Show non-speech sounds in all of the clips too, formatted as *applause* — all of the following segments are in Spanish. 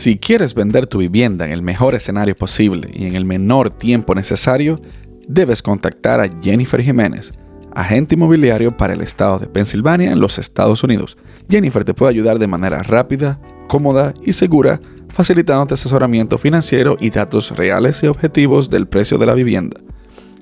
Si quieres vender tu vivienda en el mejor escenario posible y en el menor tiempo necesario, debes contactar a Jennifer Jiménez, agente inmobiliario para el estado de Pensilvania en los Estados Unidos. Jennifer te puede ayudar de manera rápida, cómoda y segura, facilitándote asesoramiento financiero y datos reales y objetivos del precio de la vivienda.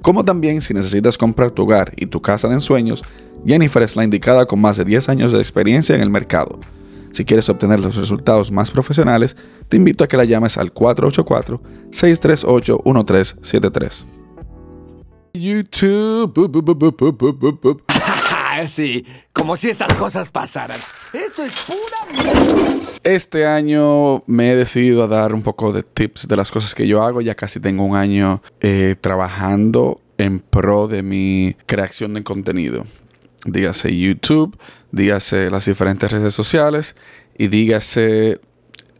Como también si necesitas comprar tu hogar y tu casa de ensueños, Jennifer es la indicada con más de 10 años de experiencia en el mercado. Si quieres obtener los resultados más profesionales, te invito a que la llames al 484-638-1373. YouTube. como si estas cosas pasaran. Esto es pura... Este año me he decidido a dar un poco de tips de las cosas que yo hago. Ya casi tengo un año eh, trabajando en pro de mi creación de contenido dígase YouTube, dígase las diferentes redes sociales y dígase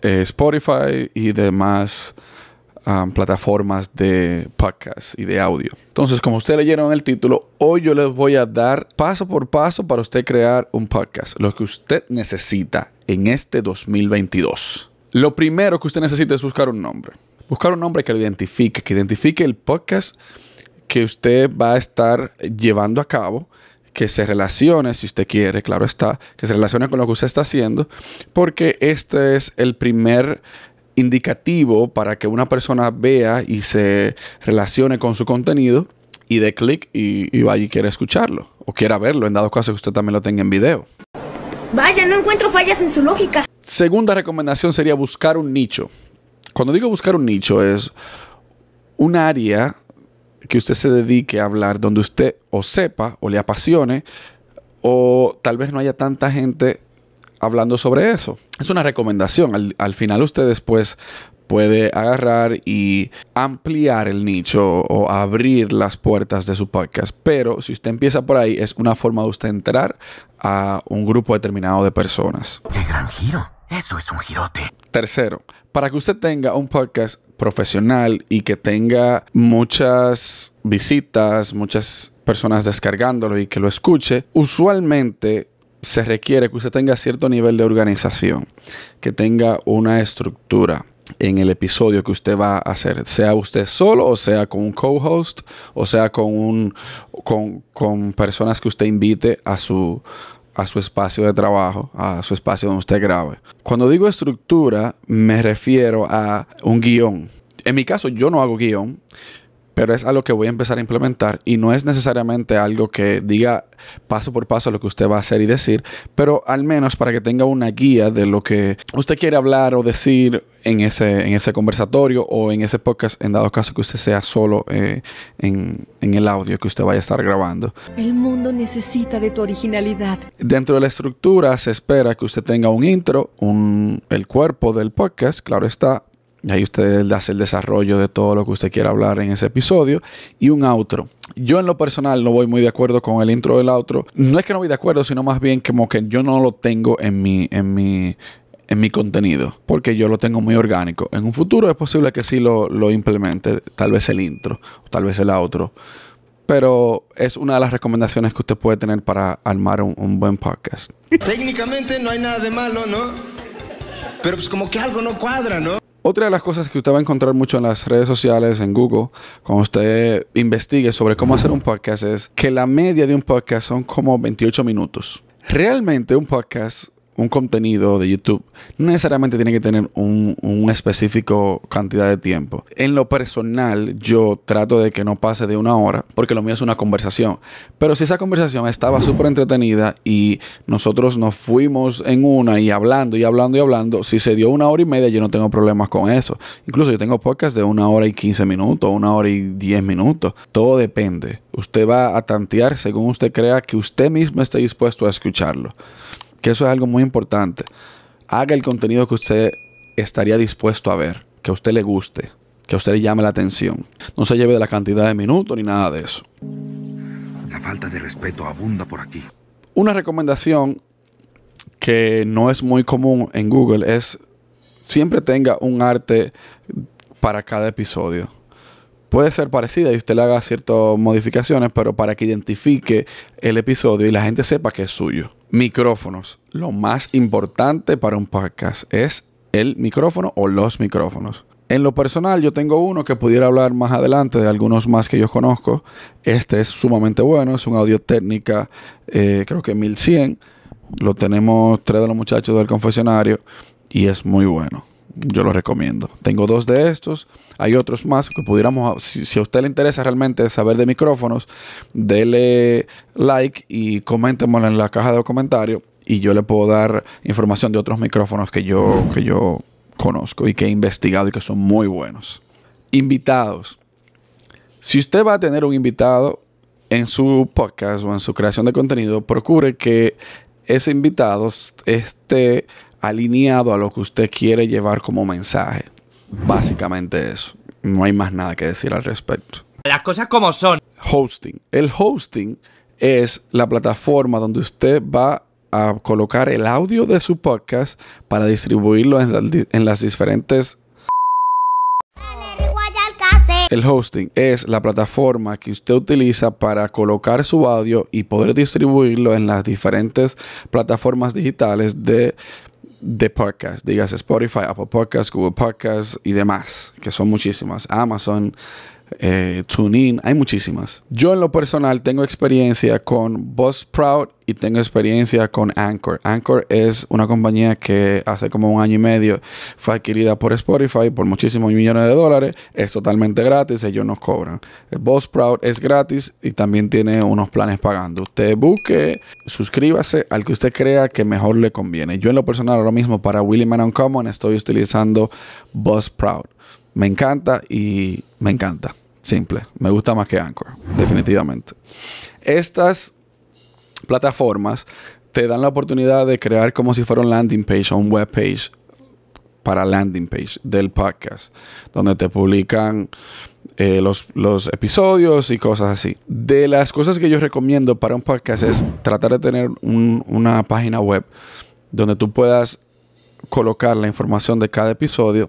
eh, Spotify y demás um, plataformas de podcast y de audio. Entonces, como ustedes leyeron el título, hoy yo les voy a dar paso por paso para usted crear un podcast, lo que usted necesita en este 2022. Lo primero que usted necesita es buscar un nombre. Buscar un nombre que lo identifique, que identifique el podcast que usted va a estar llevando a cabo que se relacione, si usted quiere, claro está, que se relacione con lo que usted está haciendo, porque este es el primer indicativo para que una persona vea y se relacione con su contenido y dé clic y, vaya y quiera escucharlo o quiera verlo, en dado caso que usted también lo tenga en video. Vaya, no encuentro fallas en su lógica. Segunda recomendación sería buscar un nicho. Cuando digo buscar un nicho es un área que usted se dedique a hablar donde usted o sepa o le apasione o tal vez no haya tanta gente hablando sobre eso. Es una recomendación. Al, final usted después puede agarrar y ampliar el nicho o abrir las puertas de su podcast. Pero si usted empieza por ahí, es una forma de usted entrar a un grupo determinado de personas. ¡Qué gran giro! Eso es un girote. Tercero, para que usted tenga un podcast, profesional y que tenga muchas visitas, muchas personas descargándolo y que lo escuche, usualmente se requiere que usted tenga cierto nivel de organización, que tenga una estructura en el episodio que usted va a hacer, sea usted solo o sea con un co-host o sea con, un, con personas que usted invite a su, a su espacio de trabajo, a su espacio donde usted grabe. Cuando digo estructura, me refiero a un guión. En mi caso, yo no hago guión pero es algo que voy a empezar a implementar y no es necesariamente algo que diga paso por paso lo que usted va a hacer y decir, pero al menos para que tenga una guía de lo que usted quiere hablar o decir en ese, en ese conversatorio o en ese podcast, en dado caso que usted sea solo eh, en, el audio que usted vaya a estar grabando. El mundo necesita de tu originalidad. Dentro de la estructura se espera que usted tenga un intro, un, el cuerpo del podcast, claro está, y ahí usted hace el desarrollo de todo lo que usted quiera hablar en ese episodio. Y un outro. Yo en lo personal no voy muy de acuerdo con el intro del outro. No es que no voy de acuerdo, sino más bien como que yo no lo tengo en mi, en mi, en mi contenido, porque yo lo tengo muy orgánico. En un futuro es posible que sí lo, implemente, tal vez el intro, tal vez el outro, pero es una de las recomendaciones que usted puede tener para armar un, un buen podcast. Técnicamente no hay nada de malo, ¿no? Pero pues como que algo no cuadra, ¿no? Otra de las cosas que usted va a encontrar mucho en las redes sociales, en Google, cuando usted investigue sobre cómo hacer un podcast, es que la media de un podcast son como 28 minutos. Realmente un podcast un contenido de YouTube no necesariamente tiene que tener un, específico cantidad de tiempo. En lo personal, yo trato de que no pase de una hora, porque lo mío es una conversación. Pero si esa conversación estaba súper entretenida y nosotros nos fuimos en una y hablando y hablando y hablando, si se dio una hora y media, yo no tengo problemas con eso. Incluso yo tengo podcasts de una hora y quince minutos, una hora y diez minutos. Todo depende. Usted va a tantear según usted crea que usted mismo esté dispuesto a escucharlo que eso es algo muy importante. Haga el contenido que usted estaría dispuesto a ver, que a usted le guste, que a usted le llame la atención. No se lleve de la cantidad de minutos ni nada de eso. La falta de respeto abunda por aquí. Una recomendación que no es muy común en Google es siempre tenga un arte para cada episodio. Puede ser parecida y usted le haga ciertas modificaciones, pero para que identifique el episodio y la gente sepa que es suyo. Micrófonos. Lo más importante para un podcast es el micrófono o los micrófonos. En lo personal, yo tengo uno que pudiera hablar más adelante de algunos más que yo conozco. Este es sumamente bueno, es un audio técnica, eh, creo que 1100. Lo tenemos tres de los muchachos del confesionario y es muy bueno yo lo recomiendo. Tengo dos de estos. Hay otros más que pudiéramos. Si, a usted le interesa realmente saber de micrófonos, dele like y coméntemelo en la caja de comentarios. Y yo le puedo dar información de otros micrófonos que yo, que yo conozco y que he investigado y que son muy buenos. Invitados. Si usted va a tener un invitado en su podcast o en su creación de contenido, procure que ese invitado esté alineado a lo que usted quiere llevar como mensaje. Básicamente eso. No hay más nada que decir al respecto. Las cosas como son. Hosting. El hosting es la plataforma donde usted va a colocar el audio de su podcast para distribuirlo en, las diferentes... El hosting es la plataforma que usted utiliza para colocar su audio y poder distribuirlo en las diferentes plataformas digitales de de podcast, digas Spotify, Apple Podcasts, Google Podcasts y demás, que son muchísimas, Amazon, eh, TuneIn, hay muchísimas. Yo en lo personal tengo experiencia con Buzzsprout y tengo experiencia con Anchor. Anchor es una compañía que hace como un año y medio fue adquirida por Spotify por muchísimos millones de dólares. Es totalmente gratis, ellos nos cobran. Eh, Buzzsprout es gratis y también tiene unos planes pagando. Usted busque, suscríbase al que usted crea que mejor le conviene. Yo en lo personal ahora mismo para Willy Man Uncommon estoy utilizando Buzzsprout. Me encanta y me encanta. Simple. Me gusta más que Anchor, definitivamente. Estas plataformas te dan la oportunidad de crear como si fuera un landing page o un web page para landing page del podcast, donde te publican eh, los, episodios y cosas así. De las cosas que yo recomiendo para un podcast es tratar de tener una página web donde tú puedas colocar la información de cada episodio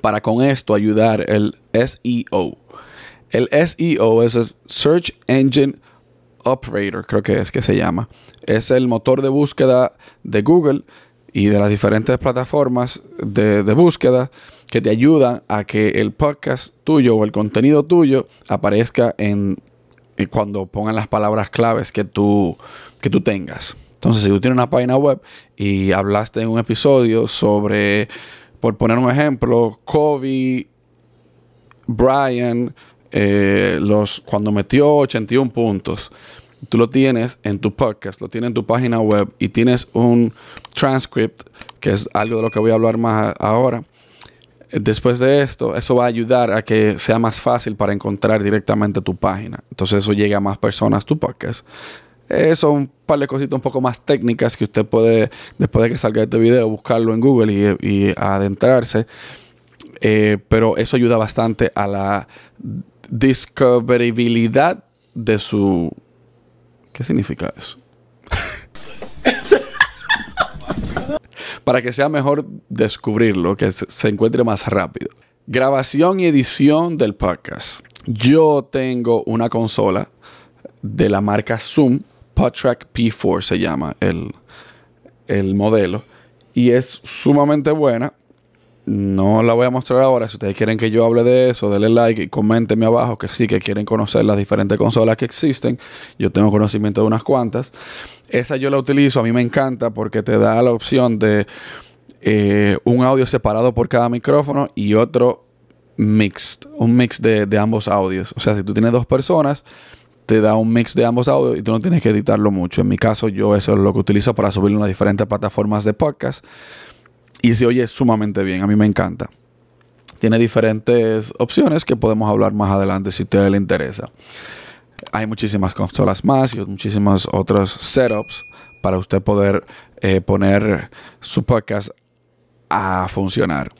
para con esto ayudar el SEO. El SEO es el Search Engine Operator, creo que es que se llama. Es el motor de búsqueda de Google y de las diferentes plataformas de, búsqueda que te ayudan a que el podcast tuyo o el contenido tuyo aparezca en, eh, cuando pongan las palabras claves que tú, que tú tengas. Entonces, si tú tienes una página web y hablaste en un episodio sobre por poner un ejemplo, Kobe, Brian, eh, los, cuando metió 81 puntos, tú lo tienes en tu podcast, lo tienes en tu página web y tienes un transcript, que es algo de lo que voy a hablar más ahora. Después de esto, eso va a ayudar a que sea más fácil para encontrar directamente tu página. Entonces eso llega a más personas, tu podcast. Eh, son un par de cositas un poco más técnicas que usted puede, después de que salga este video, buscarlo en Google y, adentrarse. Eh, pero eso ayuda bastante a la discoveribilidad de su... ¿Qué significa eso? *laughs* Para que sea mejor descubrirlo, que se encuentre más rápido. Grabación y edición del podcast. Yo tengo una consola de la marca Zoom Podtrack P4 se llama el, modelo. Y es sumamente buena. No la voy a mostrar ahora. Si ustedes quieren que yo hable de eso, denle like y comentenme abajo que sí, que quieren conocer las diferentes consolas que existen. Yo tengo conocimiento de unas cuantas. Esa yo la utilizo, a mí me encanta porque te da la opción de eh, un audio separado por cada micrófono y otro mixed, un mix de, de ambos audios. O sea, si tú tienes dos personas te da un mix de ambos audios y tú no tienes que editarlo mucho. En mi caso, yo eso es lo que utilizo para subirlo en las diferentes plataformas de podcast. Y se oye sumamente bien, a mí me encanta. Tiene diferentes opciones que podemos hablar más adelante si a usted le interesa. Hay muchísimas consolas más y muchísimas otros setups para usted poder eh, poner su podcast a funcionar.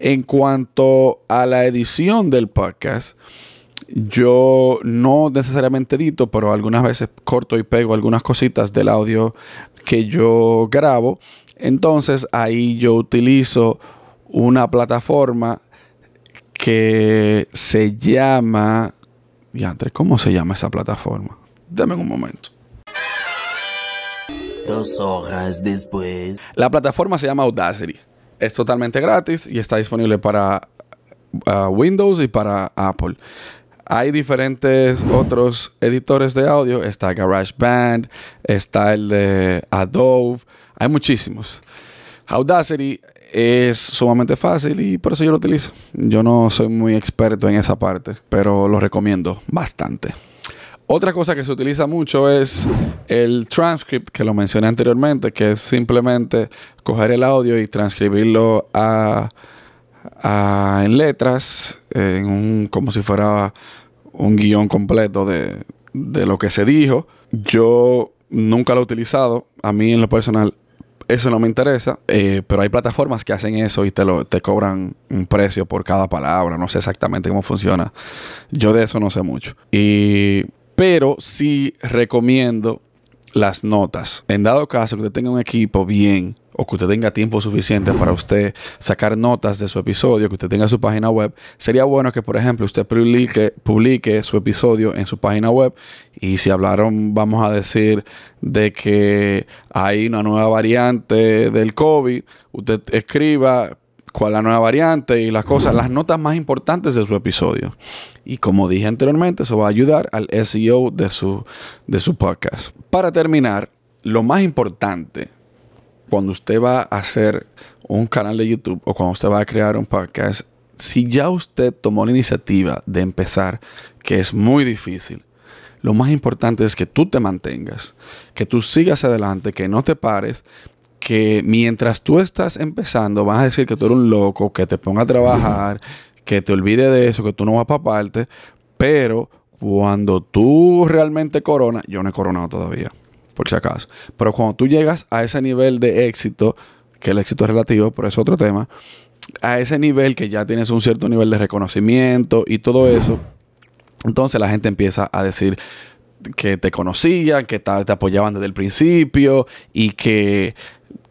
En cuanto a la edición del podcast, yo no necesariamente edito, pero algunas veces corto y pego algunas cositas del audio que yo grabo. Entonces ahí yo utilizo una plataforma que se llama... Y Andrés, ¿cómo se llama esa plataforma? Dame un momento. Dos horas después. La plataforma se llama Audacity. Es totalmente gratis y está disponible para uh, Windows y para Apple. Hay diferentes otros editores de audio. Está GarageBand, está el de Adobe. Hay muchísimos. Audacity es sumamente fácil y por eso yo lo utilizo. Yo no soy muy experto en esa parte, pero lo recomiendo bastante. Otra cosa que se utiliza mucho es el transcript que lo mencioné anteriormente, que es simplemente coger el audio y transcribirlo a en letras, en como si fuera un guión completo de, lo que se dijo. Yo nunca lo he utilizado. A mí en lo personal eso no me interesa, eh, pero hay plataformas que hacen eso y te, lo, te cobran un precio por cada palabra. No sé exactamente cómo funciona. Yo de eso no sé mucho. Y, pero sí recomiendo las notas. En dado caso que usted tenga un equipo bien o que usted tenga tiempo suficiente para usted sacar notas de su episodio, que usted tenga su página web, sería bueno que, por ejemplo, usted publique, publique su episodio en su página web y si hablaron, vamos a decir, de que hay una nueva variante del COVID, usted escriba, cuál la nueva variante y las cosas, las notas más importantes de su episodio. Y como dije anteriormente, eso va a ayudar al SEO de su, de su podcast. Para terminar, lo más importante cuando usted va a hacer un canal de YouTube o cuando usted va a crear un podcast, si ya usted tomó la iniciativa de empezar, que es muy difícil, lo más importante es que tú te mantengas, que tú sigas adelante, que no te pares que mientras tú estás empezando, vas a decir que tú eres un loco, que te ponga a trabajar, que te olvide de eso, que tú no vas para parte, pero cuando tú realmente coronas, yo no he coronado todavía, por si acaso, pero cuando tú llegas a ese nivel de éxito, que el éxito es relativo, pero es otro tema, a ese nivel que ya tienes un cierto nivel de reconocimiento y todo eso, entonces la gente empieza a decir, que te conocían, que te, apoyaban desde el principio y que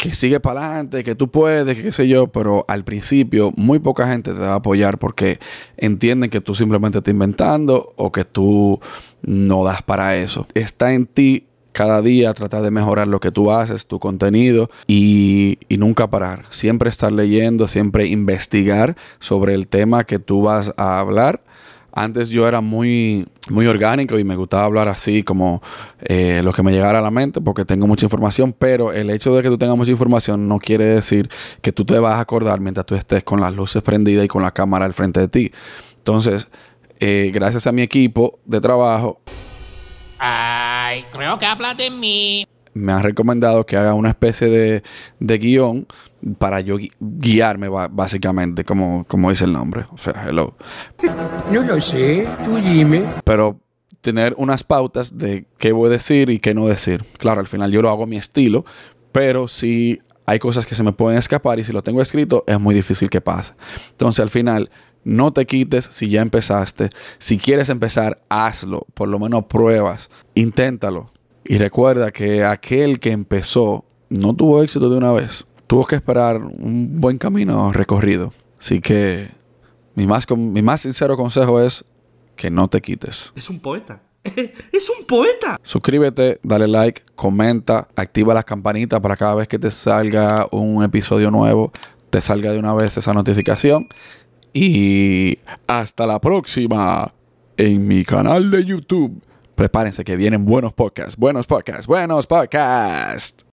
que sigue para adelante, que tú puedes, que qué sé yo, pero al principio muy poca gente te va a apoyar porque entienden que tú simplemente estás inventando o que tú no das para eso. Está en ti cada día tratar de mejorar lo que tú haces, tu contenido y, y, nunca parar. Siempre estar leyendo, siempre investigar sobre el tema que tú vas a hablar antes yo era muy, muy orgánico y me gustaba hablar así como eh, lo que me llegara a la mente porque tengo mucha información, pero el hecho de que tú tengas mucha información no quiere decir que tú te vas a acordar mientras tú estés con las luces prendidas y con la cámara al frente de ti. Entonces, eh, gracias a mi equipo de trabajo... Ay, creo que hablas de mí. Me han recomendado que haga una especie de, de guión para yo guiarme básicamente, como, como dice el nombre. O sea, hello. No lo sé, tú dime. Pero tener unas pautas de qué voy a decir y qué no decir. Claro, al final yo lo hago a mi estilo, pero si hay cosas que se me pueden escapar y si lo tengo escrito es muy difícil que pase. Entonces al final no te quites si ya empezaste. Si quieres empezar, hazlo. Por lo menos pruebas. Inténtalo. Y recuerda que aquel que empezó no tuvo éxito de una vez tuvo que esperar un buen camino recorrido. Así que mi más, mi más sincero consejo es que no te quites. Es un poeta. *laughs* ¡Es un poeta! Suscríbete, dale like, comenta, activa las campanitas para cada vez que te salga un episodio nuevo, te salga de una vez esa notificación. Y hasta la próxima en mi canal de YouTube. Prepárense que vienen buenos podcasts, buenos podcasts, buenos podcasts.